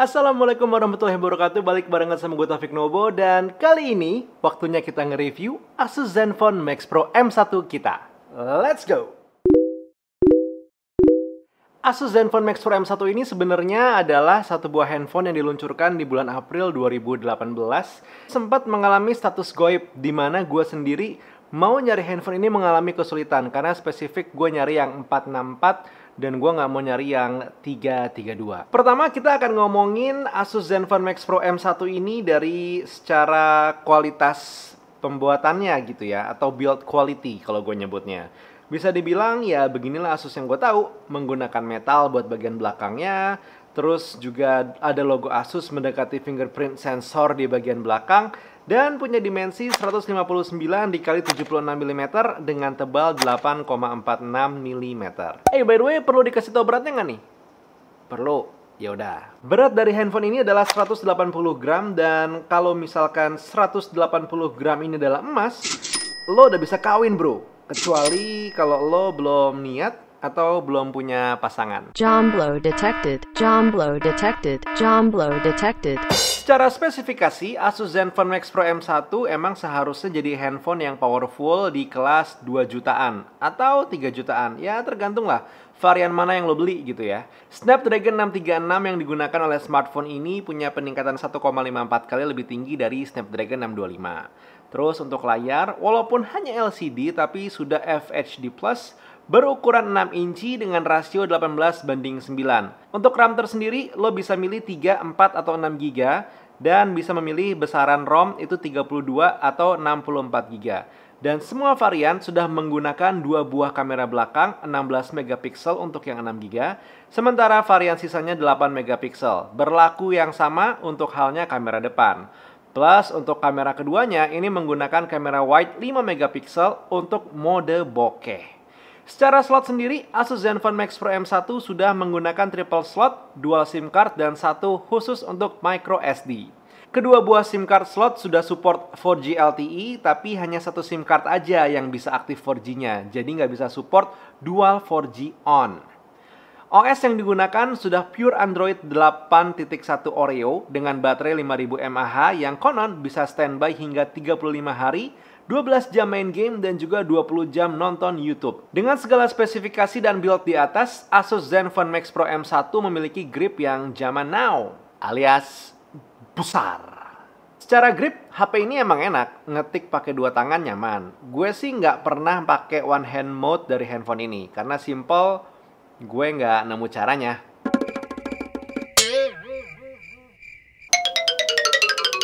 Assalamualaikum warahmatullahi wabarakatuh Balik barengan sama gue Taufik Nobo Dan kali ini waktunya kita nge-review Asus Zenfone Max Pro M1 kita Let's go! Asus Zenfone Max Pro M1 ini sebenarnya adalah satu buah handphone yang diluncurkan di bulan April 2018. Sempat mengalami status goib, di mana gue sendiri mau nyari handphone ini mengalami kesulitan karena spesifik gue nyari yang 464 dan gue nggak mau nyari yang 332. Pertama kita akan ngomongin Asus Zenfone Max Pro M1 ini dari secara kualitas pembuatannya gitu ya atau build quality kalau gue nyebutnya. Bisa dibilang ya beginilah Asus yang gue tahu menggunakan metal buat bagian belakangnya, terus juga ada logo Asus mendekati fingerprint sensor di bagian belakang dan punya dimensi 159 dikali 76 mm dengan tebal 8,46 mm. Eh hey, by the way perlu dikasih tau beratnya nggak nih? Perlu. Ya udah. Berat dari handphone ini adalah 180 gram dan kalau misalkan 180 gram ini adalah emas, lo udah bisa kawin bro. Kecuali kalau lo belum niat atau belum punya pasangan. Jomblo detected. Jomblo detected. Jomblo detected. Secara spesifikasi, Asus Zenfone Max Pro M1 emang seharusnya jadi handphone yang powerful di kelas 2 jutaan atau 3 jutaan. Ya tergantung lah varian mana yang lo beli gitu ya. Snapdragon 636 yang digunakan oleh smartphone ini punya peningkatan 1,54 kali lebih tinggi dari Snapdragon 625. Terus untuk layar, walaupun hanya LCD tapi sudah FHD+, berukuran 6 inci dengan rasio 18 banding 9. Untuk RAM tersendiri, lo bisa milih 3, 4, atau 6 GB dan bisa memilih besaran ROM itu 32 atau 64 GB. Dan semua varian sudah menggunakan dua buah kamera belakang 16 megapiksel untuk yang 6 GB, sementara varian sisanya 8 megapiksel. Berlaku yang sama untuk halnya kamera depan. Plus untuk kamera keduanya ini menggunakan kamera wide 5 megapiksel untuk mode bokeh. Secara slot sendiri, Asus Zenfone Max Pro M1 sudah menggunakan triple slot, dual SIM card, dan satu khusus untuk micro SD. Kedua buah SIM card slot sudah support 4G LTE, tapi hanya satu SIM card aja yang bisa aktif 4G-nya, jadi nggak bisa support dual 4G on. OS yang digunakan sudah pure Android 8.1 Oreo dengan baterai 5000 mAh yang konon bisa standby hingga 35 hari 12 jam main game dan juga 20 jam nonton YouTube. Dengan segala spesifikasi dan build di atas, Asus Zenfone Max Pro M1 memiliki grip yang zaman now, alias besar. Secara grip, HP ini emang enak, ngetik pakai dua tangan nyaman. Gue sih nggak pernah pakai one hand mode dari handphone ini, karena simple, Gue nggak nemu caranya.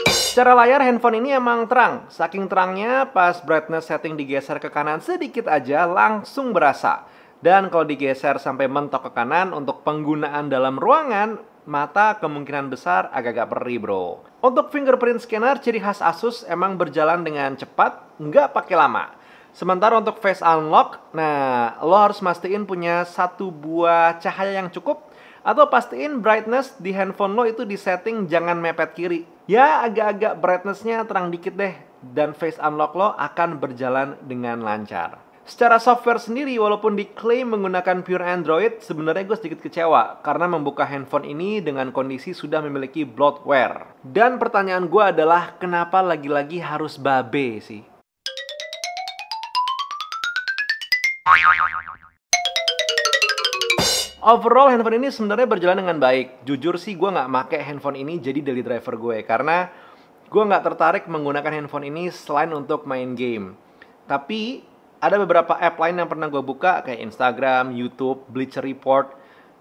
Secara layar handphone ini emang terang. Saking terangnya pas brightness setting digeser ke kanan sedikit aja langsung berasa. Dan kalau digeser sampai mentok ke kanan untuk penggunaan dalam ruangan, mata kemungkinan besar agak-agak perih bro. Untuk fingerprint scanner, ciri khas Asus emang berjalan dengan cepat, nggak pakai lama. Sementara untuk face unlock, nah lo harus mastiin punya satu buah cahaya yang cukup atau pastiin brightness di handphone lo itu di setting jangan mepet kiri. Ya agak-agak brightnessnya terang dikit deh dan face unlock lo akan berjalan dengan lancar. Secara software sendiri, walaupun diklaim menggunakan pure Android, sebenarnya gue sedikit kecewa karena membuka handphone ini dengan kondisi sudah memiliki bloatware. Dan pertanyaan gue adalah, kenapa lagi-lagi harus babe sih? overall handphone ini sebenarnya berjalan dengan baik. Jujur sih gue nggak make handphone ini jadi daily driver gue karena gue nggak tertarik menggunakan handphone ini selain untuk main game. Tapi ada beberapa app lain yang pernah gue buka kayak Instagram, YouTube, Bleacher Report.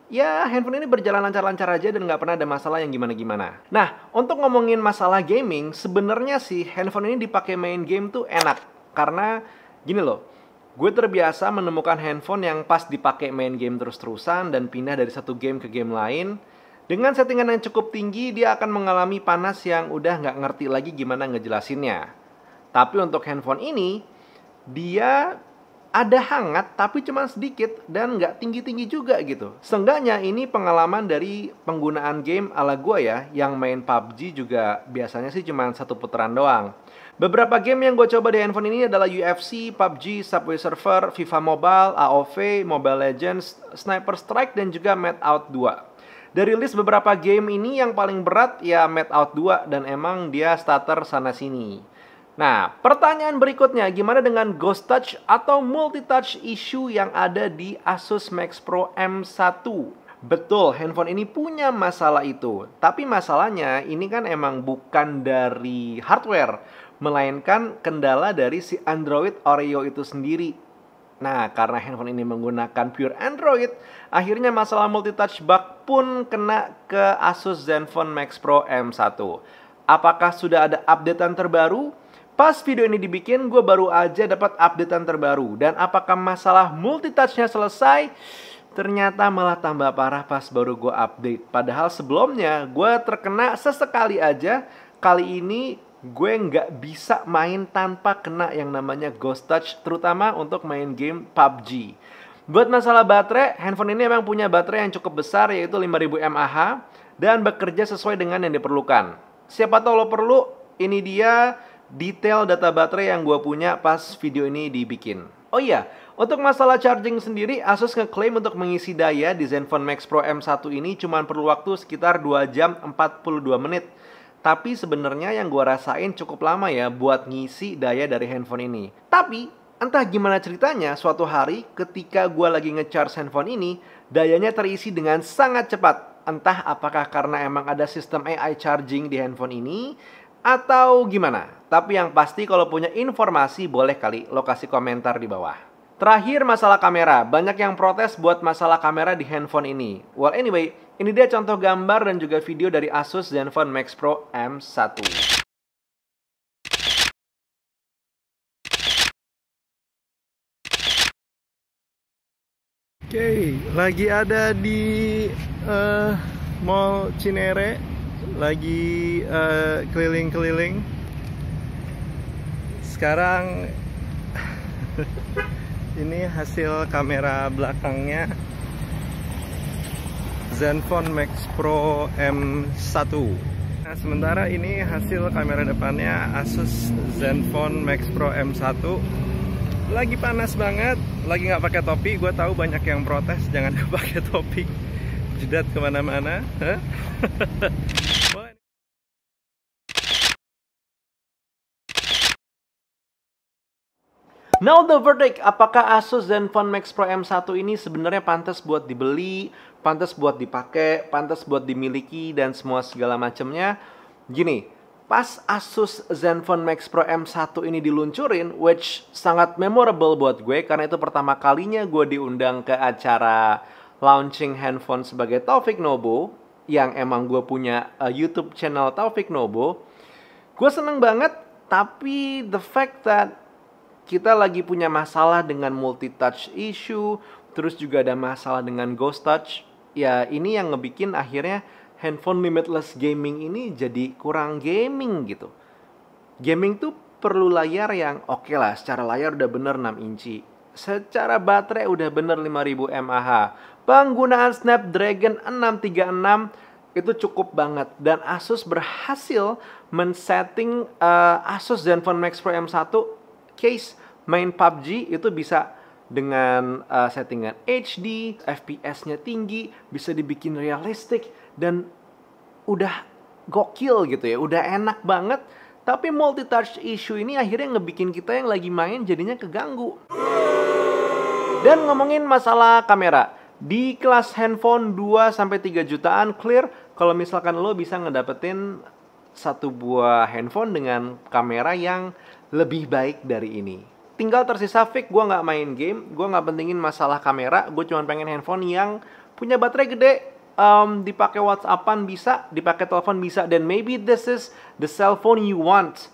Ya handphone ini berjalan lancar-lancar aja dan nggak pernah ada masalah yang gimana-gimana. Nah untuk ngomongin masalah gaming, sebenarnya sih handphone ini dipakai main game tuh enak karena gini loh gue terbiasa menemukan handphone yang pas dipakai main game terus-terusan dan pindah dari satu game ke game lain. Dengan settingan yang cukup tinggi, dia akan mengalami panas yang udah nggak ngerti lagi gimana ngejelasinnya. Tapi untuk handphone ini, dia ada hangat tapi cuma sedikit dan nggak tinggi-tinggi juga gitu. Seenggaknya ini pengalaman dari penggunaan game ala gue ya, yang main PUBG juga biasanya sih cuma satu putaran doang. Beberapa game yang gue coba di handphone ini adalah UFC, PUBG, Subway Surfer, FIFA Mobile, AOV, Mobile Legends, Sniper Strike, dan juga Mad Out 2. Dari list beberapa game ini yang paling berat ya Mad Out 2 dan emang dia starter sana-sini. Nah, pertanyaan berikutnya, gimana dengan Ghost Touch atau Multi Touch issue yang ada di Asus Max Pro M1? Betul, handphone ini punya masalah itu. Tapi masalahnya ini kan emang bukan dari hardware melainkan kendala dari si Android Oreo itu sendiri. Nah, karena handphone ini menggunakan pure Android, akhirnya masalah multitouch bug pun kena ke Asus Zenfone Max Pro M1. Apakah sudah ada updatean terbaru? Pas video ini dibikin, gue baru aja dapat updatean terbaru. Dan apakah masalah multitouchnya selesai? Ternyata malah tambah parah pas baru gue update. Padahal sebelumnya gue terkena sesekali aja. Kali ini gue nggak bisa main tanpa kena yang namanya ghost touch terutama untuk main game PUBG. Buat masalah baterai, handphone ini memang punya baterai yang cukup besar yaitu 5000 mAh dan bekerja sesuai dengan yang diperlukan. Siapa tahu lo perlu, ini dia detail data baterai yang gue punya pas video ini dibikin. Oh iya, untuk masalah charging sendiri, Asus ngeklaim untuk mengisi daya di Zenfone Max Pro M1 ini cuma perlu waktu sekitar 2 jam 42 menit. Tapi sebenarnya yang gue rasain cukup lama ya buat ngisi daya dari handphone ini. Tapi entah gimana ceritanya, suatu hari ketika gue lagi ngecharge handphone ini, dayanya terisi dengan sangat cepat. Entah apakah karena emang ada sistem AI charging di handphone ini, atau gimana. Tapi yang pasti kalau punya informasi boleh kali lokasi komentar di bawah. Terakhir masalah kamera, banyak yang protes buat masalah kamera di handphone ini. Well anyway, ini dia contoh gambar dan juga video dari Asus Zenfone Max Pro M1. Oke, okay, lagi ada di uh, Mall Cinere, lagi eh, keliling-keliling. Uh, keliling -keliling. Sekarang ini hasil kamera belakangnya Zenfone Max Pro M1 nah sementara ini hasil kamera depannya Asus Zenfone Max Pro M1 lagi panas banget lagi nggak pakai topi gue tahu banyak yang protes jangan pakai topi jedat kemana-mana Now the verdict, apakah Asus Zenfone Max Pro M1 ini sebenarnya pantas buat dibeli, pantas buat dipakai, pantas buat dimiliki dan semua segala macamnya? Gini, pas Asus Zenfone Max Pro M1 ini diluncurin, which sangat memorable buat gue karena itu pertama kalinya gue diundang ke acara launching handphone sebagai Taufik Nobo yang emang gue punya uh, YouTube channel Taufik Nobo. Gue seneng banget, tapi the fact that kita lagi punya masalah dengan multi-touch issue, terus juga ada masalah dengan ghost touch. Ya ini yang ngebikin akhirnya handphone limitless gaming ini jadi kurang gaming gitu. Gaming tuh perlu layar yang oke okay lah, secara layar udah bener 6 inci. Secara baterai udah bener 5000 mAh. Penggunaan Snapdragon 636 itu cukup banget dan Asus berhasil men-setting uh, Asus Zenfone Max Pro M1 case main PUBG itu bisa dengan uh, settingan HD, FPS-nya tinggi, bisa dibikin realistik dan udah gokil gitu ya, udah enak banget. Tapi multi touch issue ini akhirnya ngebikin kita yang lagi main jadinya keganggu. Dan ngomongin masalah kamera, di kelas handphone 2 sampai 3 jutaan clear kalau misalkan lo bisa ngedapetin satu buah handphone dengan kamera yang lebih baik dari ini. Tinggal tersisa fake, gue nggak main game, gue nggak pentingin masalah kamera, gue cuma pengen handphone yang punya baterai gede, um, dipakai WhatsAppan bisa, dipakai telepon bisa, dan maybe this is the cell phone you want.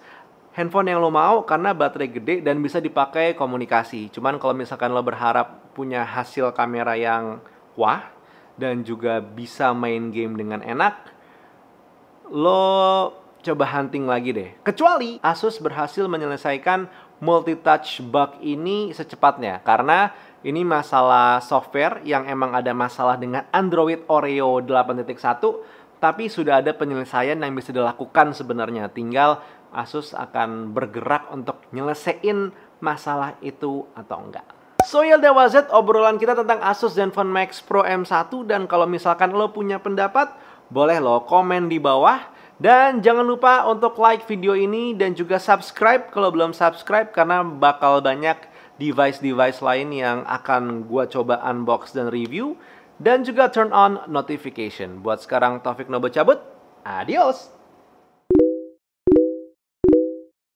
Handphone yang lo mau karena baterai gede dan bisa dipakai komunikasi. Cuman kalau misalkan lo berharap punya hasil kamera yang wah dan juga bisa main game dengan enak, lo coba hunting lagi deh. Kecuali Asus berhasil menyelesaikan multi-touch bug ini secepatnya. Karena ini masalah software yang emang ada masalah dengan Android Oreo 8.1 tapi sudah ada penyelesaian yang bisa dilakukan sebenarnya. Tinggal Asus akan bergerak untuk nyelesain masalah itu atau enggak. So yeah, that obrolan kita tentang Asus Zenfone Max Pro M1 dan kalau misalkan lo punya pendapat boleh loh komen di bawah. Dan jangan lupa untuk like video ini dan juga subscribe kalau belum subscribe karena bakal banyak device-device lain yang akan gua coba unbox dan review. Dan juga turn on notification. Buat sekarang Taufik Nobo cabut. Adios!